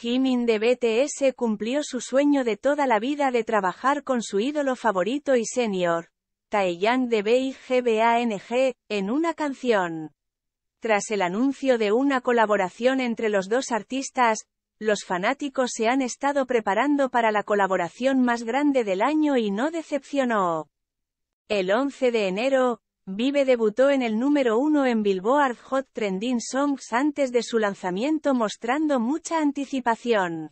Jimin de BTS cumplió su sueño de toda la vida de trabajar con su ídolo favorito y senior, Taeyang de BIGBANG, en una canción. Tras el anuncio de una colaboración entre los dos artistas, los fanáticos se han estado preparando para la colaboración más grande del año y no decepcionó. El 11 de enero, Vive debutó en el número uno en Billboard Hot Trending Songs antes de su lanzamiento mostrando mucha anticipación.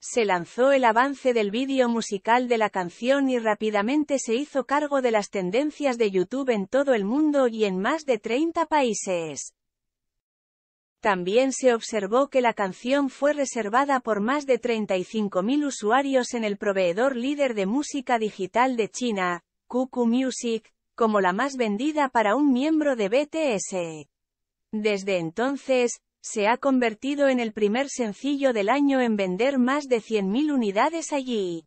Se lanzó el avance del vídeo musical de la canción y rápidamente se hizo cargo de las tendencias de YouTube en todo el mundo y en más de 30 países. También se observó que la canción fue reservada por más de 35.000 usuarios en el proveedor líder de música digital de China, Cuckoo Music, como la más vendida para un miembro de BTS. Desde entonces, se ha convertido en el primer sencillo del año en vender más de 100.000 unidades allí.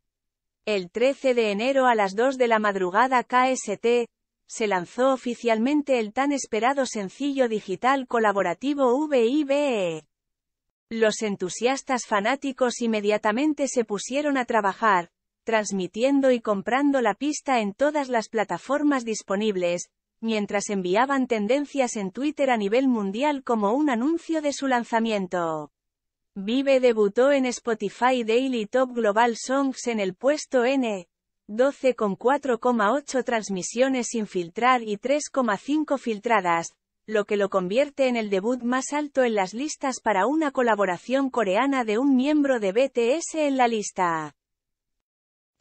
El 13 de enero a las 2 de la madrugada KST, se lanzó oficialmente el tan esperado sencillo digital colaborativo VIBE. Los entusiastas fanáticos inmediatamente se pusieron a trabajar, transmitiendo y comprando la pista en todas las plataformas disponibles, mientras enviaban tendencias en Twitter a nivel mundial como un anuncio de su lanzamiento. Vive debutó en Spotify Daily Top Global Songs en el puesto N. 12 con 4,8 transmisiones sin filtrar y 3,5 filtradas, lo que lo convierte en el debut más alto en las listas para una colaboración coreana de un miembro de BTS en la lista.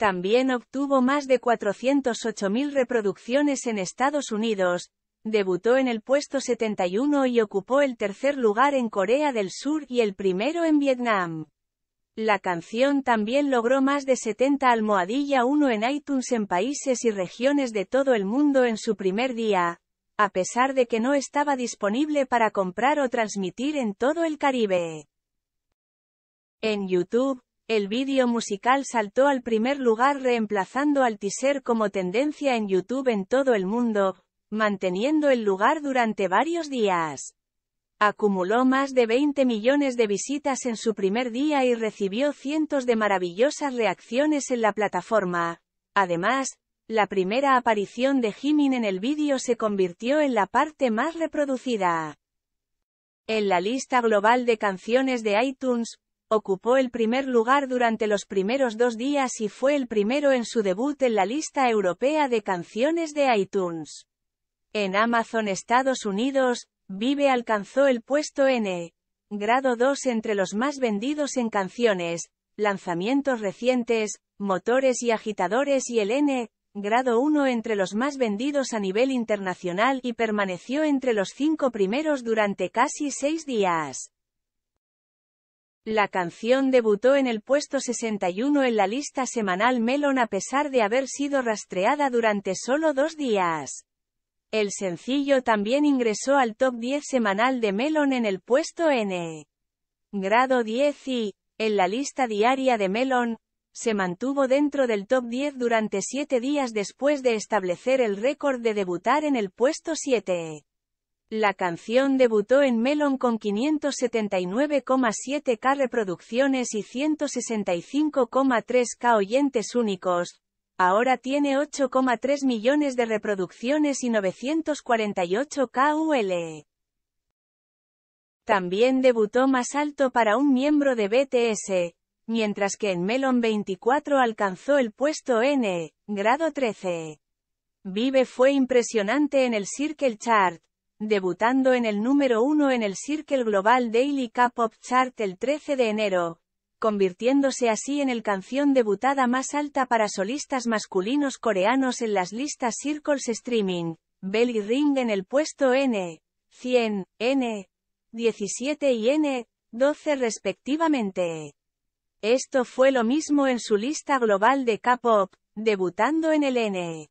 También obtuvo más de 408.000 reproducciones en Estados Unidos, debutó en el puesto 71 y ocupó el tercer lugar en Corea del Sur y el primero en Vietnam. La canción también logró más de 70 almohadilla 1 en iTunes en países y regiones de todo el mundo en su primer día, a pesar de que no estaba disponible para comprar o transmitir en todo el Caribe. En YouTube, el vídeo musical saltó al primer lugar reemplazando al teaser como tendencia en YouTube en todo el mundo, manteniendo el lugar durante varios días. Acumuló más de 20 millones de visitas en su primer día y recibió cientos de maravillosas reacciones en la plataforma. Además, la primera aparición de Jimin en el vídeo se convirtió en la parte más reproducida. En la lista global de canciones de iTunes, ocupó el primer lugar durante los primeros dos días y fue el primero en su debut en la lista europea de canciones de iTunes. En Amazon Estados Unidos, Vive alcanzó el puesto N. E, grado 2 entre los más vendidos en canciones, lanzamientos recientes, motores y agitadores y el N. Grado 1 entre los más vendidos a nivel internacional y permaneció entre los cinco primeros durante casi seis días. La canción debutó en el puesto 61 en la lista semanal Melon a pesar de haber sido rastreada durante solo dos días. El sencillo también ingresó al top 10 semanal de Melon en el puesto N. Grado 10 y, en la lista diaria de Melon, se mantuvo dentro del top 10 durante 7 días después de establecer el récord de debutar en el puesto 7. La canción debutó en Melon con 579,7k reproducciones y 165,3k oyentes únicos. Ahora tiene 8,3 millones de reproducciones y 948k UL. E. También debutó más alto para un miembro de BTS, mientras que en Melon 24 alcanzó el puesto N, grado 13. Vive fue impresionante en el Circle Chart, debutando en el número uno en el Circle Global Daily K-Pop Chart el 13 de enero, convirtiéndose así en el canción debutada más alta para solistas masculinos coreanos en las listas Circles Streaming, Belly Ring en el puesto N, 100, N, 17 y N, 12 respectivamente. Esto fue lo mismo en su lista global de K-Pop, debutando en el N.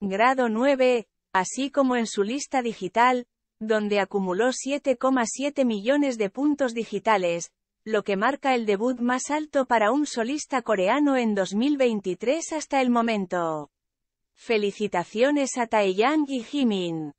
Grado 9, así como en su lista digital, donde acumuló 7,7 millones de puntos digitales, lo que marca el debut más alto para un solista coreano en 2023 hasta el momento. Felicitaciones a Taeyang y Jimin.